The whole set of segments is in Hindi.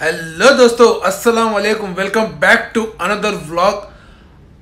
हेलो दोस्तों अस्सलाम वालेकुम welcome back to another vlog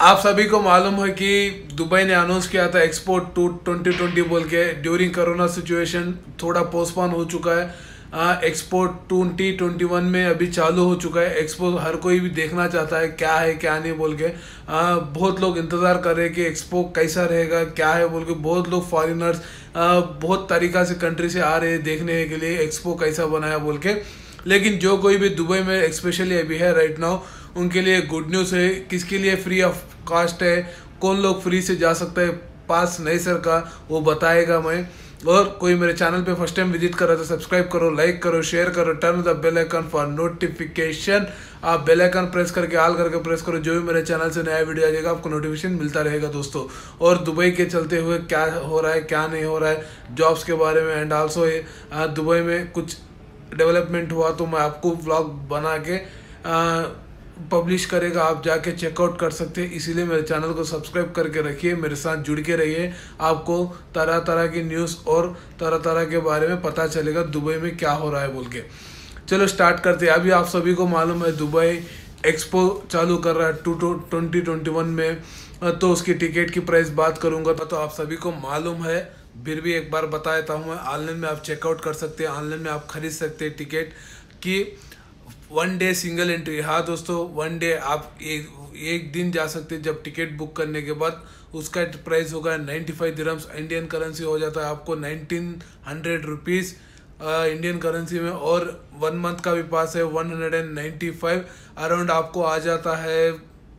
आप सभी को मालूम है कि दुबई ने अनाउंस किया था एक्सपोर्ट टू ट्वेंटी ट्वेंटी बोल के ड्यूरिंग कोरोना सिचुएशन थोड़ा पोस्टपोन हो चुका है एक्सपोर्ट ट्वेंटी ट्वेंटी वन में अभी चालू हो चुका है एक्सपो हर कोई भी देखना चाहता है क्या है क्या नहीं बोल के आ, बहुत लोग इंतज़ार कर रहे हैं कि एक्सपो कैसा रहेगा क्या है बोल के बहुत लोग फॉरेनर्स बहुत तरीका से कंट्री से आ रहे हैं देखने के लिए एक्सपो कैसा बनाया बोल के लेकिन जो कोई भी दुबई में स्पेशली अभी है राइट नाउ उनके लिए गुड न्यूज़ है किसके लिए फ्री ऑफ कास्ट है कौन लोग फ्री से जा सकते हैं पास नहीं सर का वो बताएगा मैं और कोई मेरे चैनल पे फर्स्ट टाइम विजिट है तो सब्सक्राइब करो लाइक करो शेयर करो turn the bell icon for notification आप बेल आइकन प्रेस करके ऑल करके प्रेस करो जो भी मेरे चैनल से नया वीडियो आ जाएगा आपको नोटिफिकेशन मिलता रहेगा दोस्तों और दुबई के चलते हुए क्या हो रहा है क्या नहीं हो रहा है जॉब्स के बारे में एंड ऑल्सो दुबई में कुछ डेवलपमेंट हुआ तो मैं आपको ब्लॉग बना के पब्लिश करेगा आप जाके चेकआउट कर सकते हैं इसीलिए मेरे चैनल को सब्सक्राइब करके रखिए मेरे साथ जुड़ के रहिए आपको तरह तरह की न्यूज़ और तरह तरह के बारे में पता चलेगा दुबई में क्या हो रहा है बोल के चलो स्टार्ट करते हैं अभी आप सभी को मालूम है दुबई एक्सपो चालू कर रहा है to to twenty twenty one में तो उसकी टिकट की प्राइस बात करूँगा तो आप सभी को मालूम है फिर भी एक बार बता देता हूँ मैं ऑनलाइन में आप चेकआउट कर सकते हैं ऑनलाइन में आप खरीद सकते हैं टिकट कि वन डे सिंगल एंट्री हाँ दोस्तों वन डे आप एक एक दिन जा सकते हैं जब टिकट बुक करने के बाद उसका प्राइस होगा ninety five dirhams Indian currency हो जाता है आपको nineteen hundred rupees Indian currency में और वन मंथ का भी पास है one hundred and ninety five around आपको आ जाता है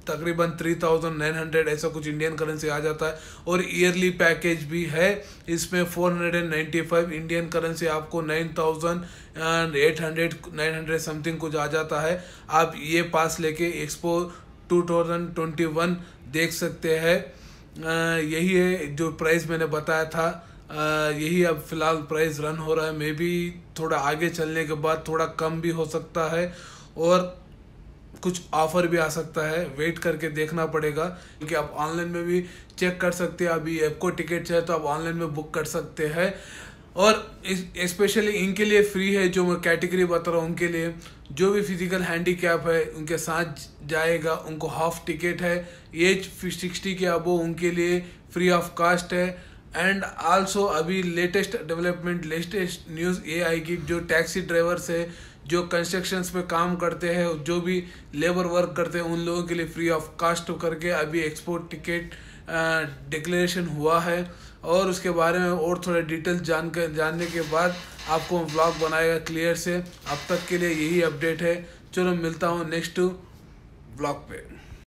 तकरीबन थ्री थाउजेंड नाइन हंड्रेड ऐसा कुछ इंडियन करेंसी आ जाता है और ईयरली पैकेज भी है इसमें four hundred and ninety five Indian currency आपको nine thousand and eight hundred nine hundred something कुछ आ जाता है आप ये पास लेके expo two thousand twenty one देख सकते हैं यही है जो प्राइस मैंने बताया था यही अब फिलहाल प्राइस रन हो रहा है मे बी थोड़ा आगे चलने के बाद थोड़ा कम भी हो सकता है और कुछ ऑफर भी आ सकता है वेट करके देखना पड़ेगा क्योंकि आप ऑनलाइन में भी चेक कर सकते हैं अभी आपको टिकट चाहिए तो आप ऑनलाइन में बुक कर सकते हैं और स्पेशली इनके लिए फ्री है जो मैं कैटेगरी बता रहा हूँ उनके लिए जो भी फिजिकल हैंडी है उनके साथ जाएगा उनको हाफ टिकट है एज सिक्सटी के अबो उनके लिए फ्री ऑफ कास्ट है एंड आल्सो अभी लेटेस्ट डेवलपमेंट लेटेस्ट न्यूज़ ये आएगी जो टैक्सी ड्राइवर्स है जो कंस्ट्रक्शंस में काम करते हैं जो भी लेबर वर्क करते हैं उन लोगों के लिए फ्री ऑफ कास्ट करके अभी एक्सपोर्ट टिकट डिक्लेरेशन हुआ है और उसके बारे में और थोड़ा डिटेल जान कर जानने के बाद आपको ब्लॉग बनाएगा क्लियर से अब तक के लिए यही अपडेट है चलो मिलता हूँ नेक्स्ट ब्लॉग पे